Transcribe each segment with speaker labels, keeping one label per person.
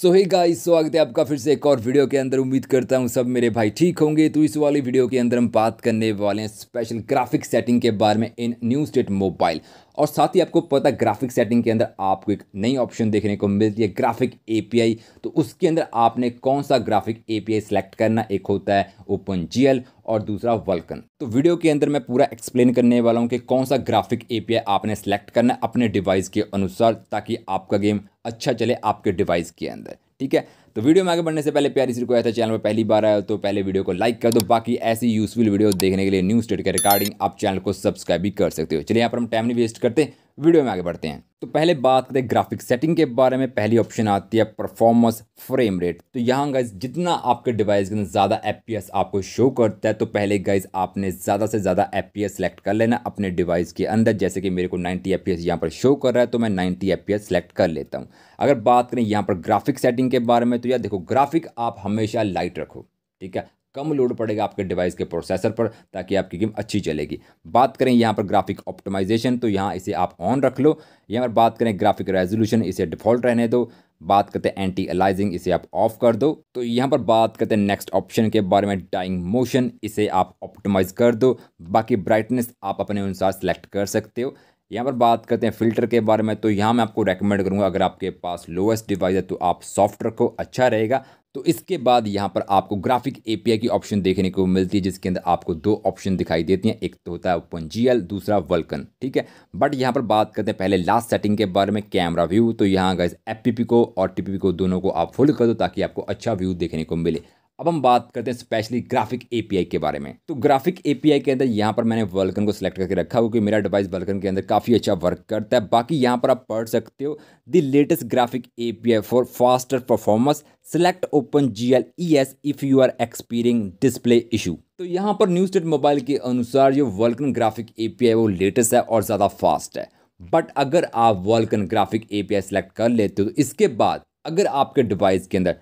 Speaker 1: सो hey guys स्वागत है आपका फिर से एक और वीडियो के अंदर उम्मीद करता हूँ सब मेरे भाई ठीक होंगे तो इस वाली वीडियो के अंदर हम बात करने वाले हैं स्पेशल ग्राफिक सेटिंग के बारे में इन न्यू स्टेट मोबाइल और साथ ही आपको पता ग्राफिक सेटिंग के अंदर आपको एक नई ऑप्शन देखने को मिलती है ग्राफिक ए तो उसके अंदर आपने कौन सा ग्राफिक ए सेलेक्ट करना एक होता है ओपन जीएल और दूसरा वल्कन तो वीडियो के अंदर मैं पूरा एक्सप्लेन करने वाला हूँ कि कौन सा ग्राफिक ए आपने सेलेक्ट करना है अपने डिवाइस के अनुसार ताकि आपका गेम अच्छा चले आपके डिवाइस के अंदर ठीक है तो वीडियो में आगे बढ़ने से पहले प्यारी सी रिक्वेस्ट है चैनल पर पहली बार आया तो पहले वीडियो को लाइक कर दो बाकी ऐसी यूजफुल वीडियो देखने के लिए न्यूज स्टेट के रिकॉर्डिंग आप चैनल को सब्सक्राइब भी कर सकते हो चलिए यहाँ पर हम टाइम नहीं वेस्ट करते वीडियो में आगे बढ़ते हैं तो पहले बात करें ग्राफिक सेटिंग के बारे में पहली ऑप्शन आती है परफॉर्मेंस फ्रेम रेट तो यहाँ गाइज जितना आपके डिवाइस के अंदर ज़्यादा एफ आपको शो करता है तो पहले गाइज आपने ज़्यादा से ज़्यादा एफ सेलेक्ट कर लेना अपने डिवाइस के अंदर जैसे कि मेरे को 90 एफ यहाँ पर शो कर रहा है तो मैं नाइन्टी एफ सेलेक्ट कर लेता हूँ अगर बात करें यहाँ पर ग्राफिक सेटिंग के बारे में तो यार देखो ग्राफिक आप हमेशा लाइट रखो ठीक है कम लोड पड़ेगा आपके डिवाइस के प्रोसेसर पर ताकि आपकी गेम अच्छी चलेगी बात करें यहाँ पर ग्राफिक ऑप्टिमाइजेशन तो यहाँ इसे आप ऑन रख लो यहाँ पर बात करें ग्राफिक रेजोल्यूशन इसे डिफ़ॉल्ट रहने दो बात करते हैं एंटी अलाइजिंग इसे आप ऑफ कर दो तो यहाँ पर बात करते हैं नेक्स्ट ऑप्शन के बारे में डाइंग मोशन इसे आप ऑप्टिमाइज़ कर दो बाकी ब्राइटनेस आप अपने अनुसार सेलेक्ट कर सकते हो यहाँ पर बात करते हैं फ़िल्टर के बारे में तो यहाँ मैं आपको रेकमेंड करूँगा अगर आपके पास लोएस्ट डिवाइस है तो आप सॉफ्ट रखो अच्छा रहेगा तो इसके बाद यहाँ पर आपको ग्राफिक एपीआई की ऑप्शन देखने को मिलती है जिसके अंदर आपको दो ऑप्शन दिखाई देती हैं एक तो होता है ओपन जीएल दूसरा वल्कन ठीक है बट यहाँ पर बात करते हैं पहले लास्ट सेटिंग के बारे में कैमरा व्यू तो यहाँ गए एफ को और टी को दोनों को आप फोल्ड कर दो ताकि आपको अच्छा व्यू देखने को मिले अब हम बात करते हैं स्पेशली ग्राफिक एपीआई के बारे में तो ग्राफिक एपीआई के अंदर यहाँ पर मैंने वर्ल्कन को सिलेक्ट करके रखा क्योंकि मेरा डिवाइस वर्ल्कन के अंदर काफ़ी अच्छा वर्क करता है बाकी यहाँ पर आप पढ़ सकते हो the latest graphic API for faster performance select open G L E S if you are experiencing display issue तो यहाँ पर न्यू स्टेट मोबाइल के अनुसार जो वर्ल्कन ग्राफिक एपीआई वो लेटेस्ट है और ज़्यादा फास्ट है बट अगर आप वर्ल्कन ग्राफिक एपीआई सेलेक्ट कर लेते हो तो इसके बाद अगर आपके डिवाइस के अंदर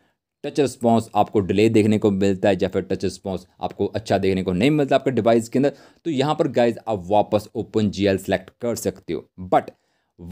Speaker 1: टच रिस्पॉन्स आपको डिले देखने को मिलता है या फिर टच रिस्पॉन्स आपको अच्छा देखने को नहीं मिलता आपके डिवाइस के अंदर तो यहाँ पर गाइज आप वापस ओपन जी सेलेक्ट कर सकते हो बट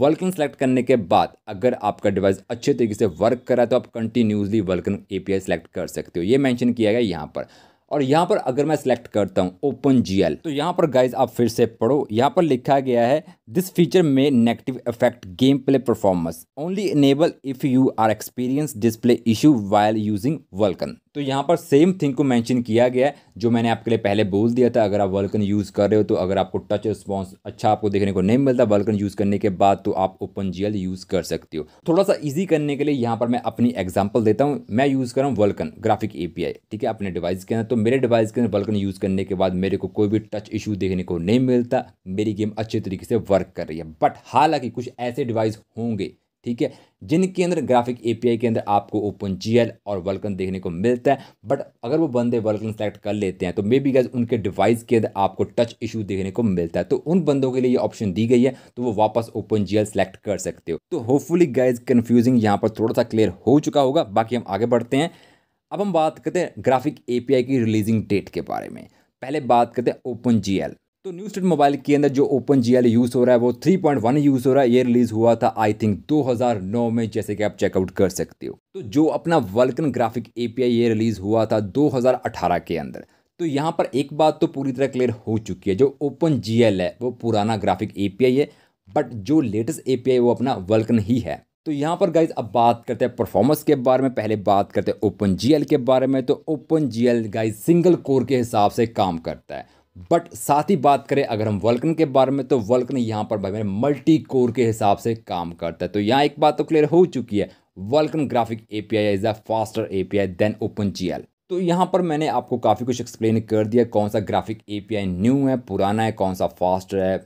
Speaker 1: वर्कन सेलेक्ट करने के बाद अगर आपका डिवाइस अच्छे तरीके से वर्क कर रहा है तो आप कंटिन्यूसली वर्कन ए सेलेक्ट कर सकते हो ये मैंशन किया गया यहाँ पर और यहाँ पर अगर मैं सेलेक्ट करता हूँ ओपन जी तो यहाँ पर गाइज आप फिर से पढ़ो यहाँ पर लिखा गया है feature feature negative effect game play performance only enable if you are experience display issue while using Vulkan. तो यहाँ पर सेम थिंग को मैंशन किया गया है जो मैंने आपके लिए पहले बोल दिया था अगर आप वर्कन यूज़ कर रहे हो तो अगर आपको टच रिस्पॉन्स अच्छा आपको देखने को नहीं मिलता वल्कन यूज़ करने के बाद तो आप ओपन जीएल यूज़ कर सकते हो थोड़ा सा ईजी करने के लिए यहाँ पर मैं अपनी एग्जाम्पल देता हूँ मैं यूज़ कर रहा हूँ वल्कन ग्राफिक ए ठीक है अपने डिवाइस के अंदर तो मेरे डिवाइस के अंदर वर्कन यूज़ करने के बाद मेरे को कोई भी टच इशू देखने को नहीं मिलता मेरी गेम अच्छे तरीके से वर्क कर रही है बट हालांकि कुछ ऐसे डिवाइस होंगे ठीक है जिनके अंदर ग्राफिक एपीआई के अंदर आपको ओपन जीएल और वर्कन देखने को मिलता है बट अगर वो बंदे वर्कन सेलेक्ट कर लेते हैं तो मे बी गैस उनके डिवाइस के अंदर आपको टच इशू देखने को मिलता है तो उन बंदों के लिए ये ऑप्शन दी गई है तो वो वापस ओपन जीएल सेलेक्ट कर सकते हो तो होपफुली गैज कन्फ्यूजिंग यहाँ पर थोड़ा सा क्लियर हो चुका होगा बाकी हम आगे बढ़ते हैं अब हम बात करते हैं ग्राफिक एपीआई की रिलीजिंग डेट के बारे में पहले बात करते हैं ओपन जीएल तो न्यू स्टेट मोबाइल के अंदर जो ओपन जी यूज़ हो रहा है वो 3.1 यूज़ हो रहा है ये रिलीज़ हुआ था आई थिंक 2009 में जैसे कि आप चेकआउट कर सकते हो तो जो अपना वल्कन ग्राफिक एपीआई ये रिलीज़ हुआ था 2018 के अंदर तो यहाँ पर एक बात तो पूरी तरह क्लियर हो चुकी है जो ओपन जी है वो पुराना ग्राफिक ए है बट जो लेटेस्ट ए है वो अपना वल्कन ही है तो यहाँ पर गाइज अब बात करते हैं परफॉर्मेंस के बारे में पहले बात करते हैं ओपन जी के बारे में तो open G guys single core के हिसाब से काम करता है बट साथ ही बात करें अगर हम वल्कन के बारे में तो वल्कन यहाँ पर भाई मेरे मल्टी कोर के हिसाब से काम करता है तो यहाँ एक बात तो क्लियर हो चुकी है Vulkan graphic API is a faster API than open GL तो यहाँ पर मैंने आपको काफ़ी कुछ एक्सप्लेन कर दिया कौन सा ग्राफिक एपीआई न्यू है पुराना है कौन सा फास्टर है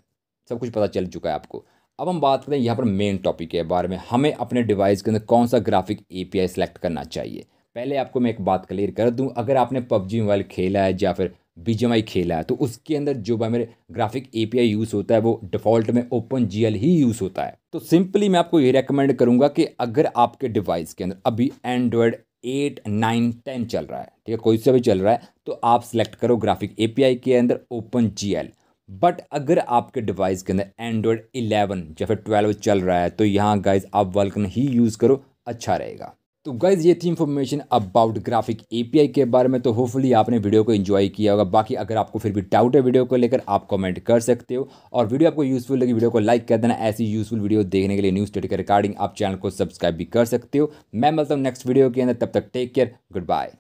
Speaker 1: सब कुछ पता चल चुका है आपको अब हम बात करें यहाँ पर मेन टॉपिक के बारे में हमें अपने डिवाइस के अंदर कौन सा ग्राफिक आई सेलेक्ट करना चाहिए पहले आपको मैं एक बात क्लियर कर दूँ अगर आपने पबजी मोबाइल खेला है या फिर बीजेमआई खेला है तो उसके अंदर जो मेरे ग्राफिक एपीआई यूज़ होता है वो डिफ़ॉल्ट में ओपन जीएल ही यूज़ होता है तो सिंपली मैं आपको ये रेकमेंड करूँगा कि अगर आपके डिवाइस के अंदर अभी एंड्रॉयड एट नाइन टेन चल रहा है ठीक है कोई सा भी चल रहा है तो आप सेलेक्ट करो ग्राफिक ए के अंदर ओपन जी बट अगर आपके डिवाइस के अंदर एंड्रॉयड इलेवन या फिर ट्वेल्व चल रहा है तो यहाँ गाइज आप वर्कन ही यूज़ करो अच्छा रहेगा तो गाइज़ ये थी इन्फॉर्मेशन अबाउट ग्राफिक एपीआई के बारे में तो होपफुली आपने वीडियो को एंजॉय किया होगा बाकी अगर आपको फिर भी डाउट है वीडियो को लेकर आप कमेंट कर सकते हो और वीडियो आपको यूज़फुल लगी वीडियो को लाइक कर देना ऐसी यूज़फुल वीडियो देखने के लिए न्यूज़ स्टडी के रिकॉर्डिंग आप चैनल को सब्सक्राइब भी कर सकते हो मैं मिलता हूँ नेक्स्ट वीडियो के अंदर तब तक टेक केयर गुड बाय